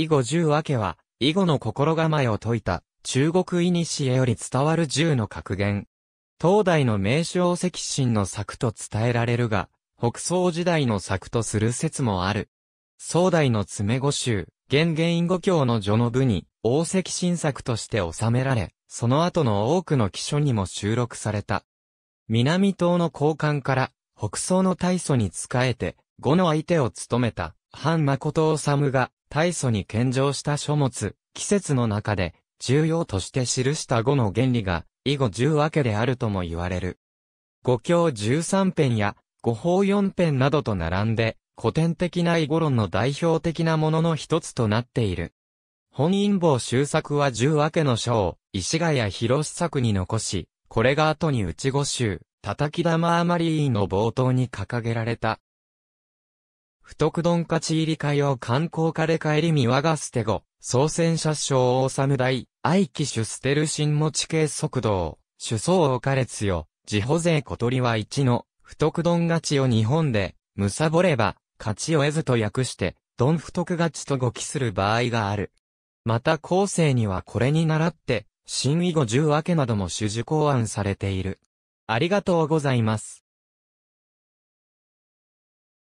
以後十和けは、以後の心構えを説いた、中国古より伝わる十の格言。東大の名称石神の作と伝えられるが、北宋時代の作とする説もある。宋代の詰語集、玄囲語教の序の部に、王石神作として収められ、その後の多くの記書にも収録された。南東の高官から、北宋の大祖に仕えて、後の相手を務めた、藩誠治が、大祖に献上した書物、季節の中で、重要として記した語の原理が、以後十分けであるとも言われる。五経十三編や、五法四編などと並んで、古典的な囲碁論の代表的なものの一つとなっている。本因坊修作は十分けの書を、石ヶ谷博作に残し、これが後に内五集、叩き玉あまりの冒頭に掲げられた不徳丼勝ち入り会を観光かれ帰り見和が捨て後、総選車賞を侍、愛機種捨てる新持ち系速道、主相をかれつよ、自保税小鳥は一の、不徳丼勝ちを日本で、むさぼれば、勝ちを得ずと訳して、どん不徳勝ちと語記する場合がある。また後世にはこれに倣って、新意語十分けなども主事考案されている。ありがとうございます。